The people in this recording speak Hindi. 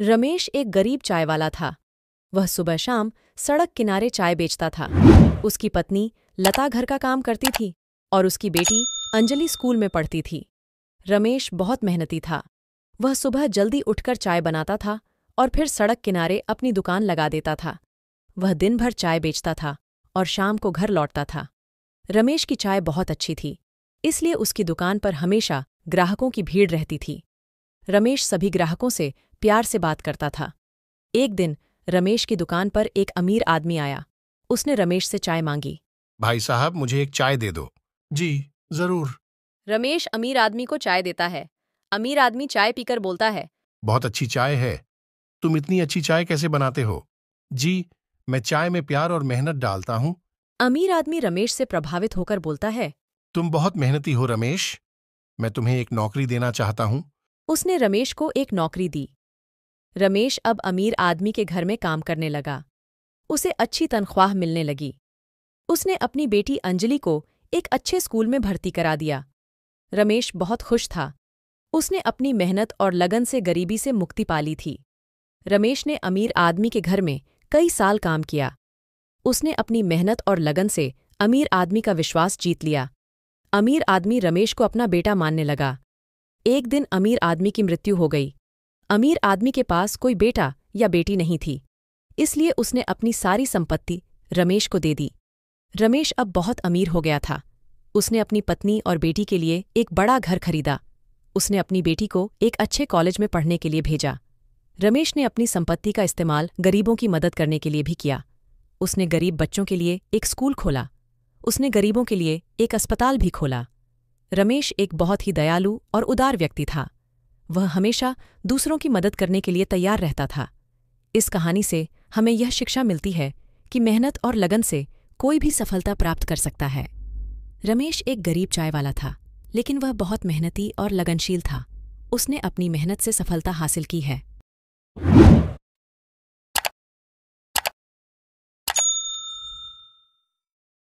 रमेश एक गरीब चाय वाला था वह सुबह शाम सड़क किनारे चाय बेचता था उसकी पत्नी लता घर का काम करती थी और उसकी बेटी अंजलि स्कूल में पढ़ती थी रमेश बहुत मेहनती था वह सुबह जल्दी उठकर चाय बनाता था और फिर सड़क किनारे अपनी दुकान लगा देता था वह दिन भर चाय बेचता था और शाम को घर लौटता था रमेश की चाय बहुत अच्छी थी इसलिए उसकी दुकान पर हमेशा ग्राहकों की भीड़ रहती थी रमेश सभी ग्राहकों से प्यार से बात करता था एक दिन रमेश की दुकान पर एक अमीर आदमी आया उसने रमेश से चाय मांगी भाई साहब मुझे एक चाय दे दो जी जरूर रमेश अमीर आदमी को चाय देता है अमीर आदमी चाय पीकर बोलता है बहुत अच्छी चाय है तुम इतनी अच्छी चाय कैसे बनाते हो जी मैं चाय में प्यार और मेहनत डालता हूँ अमीर आदमी रमेश से प्रभावित होकर बोलता है तुम बहुत मेहनती हो रमेश मैं तुम्हें एक नौकरी देना चाहता हूँ उसने रमेश को एक नौकरी दी रमेश अब अमीर आदमी के घर में काम करने लगा उसे अच्छी तनख्वाह मिलने लगी उसने अपनी बेटी अंजलि को एक अच्छे स्कूल में भर्ती करा दिया रमेश बहुत खुश था उसने अपनी मेहनत और लगन से गरीबी से मुक्ति पाली थी रमेश ने अमीर आदमी के घर में कई साल काम किया उसने अपनी मेहनत और लगन से अमीर आदमी का विश्वास जीत लिया अमीर आदमी रमेश को अपना बेटा मानने लगा एक दिन अमीर आदमी की मृत्यु हो गई अमीर आदमी के पास कोई बेटा या बेटी नहीं थी इसलिए उसने अपनी सारी संपत्ति रमेश को दे दी रमेश अब बहुत अमीर हो गया था उसने अपनी पत्नी और बेटी के लिए एक बड़ा घर खरीदा उसने अपनी बेटी को एक अच्छे कॉलेज में पढ़ने के लिए भेजा रमेश ने अपनी संपत्ति का इस्तेमाल गरीबों की मदद करने के लिए भी किया उसने गरीब बच्चों के लिए एक स्कूल खोला उसने गरीबों के लिए एक अस्पताल भी खोला रमेश एक बहुत ही दयालु और उदार व्यक्ति था वह हमेशा दूसरों की मदद करने के लिए तैयार रहता था इस कहानी से हमें यह शिक्षा मिलती है कि मेहनत और लगन से कोई भी सफलता प्राप्त कर सकता है रमेश एक गरीब चाय वाला था लेकिन वह बहुत मेहनती और लगनशील था उसने अपनी मेहनत से सफलता हासिल की है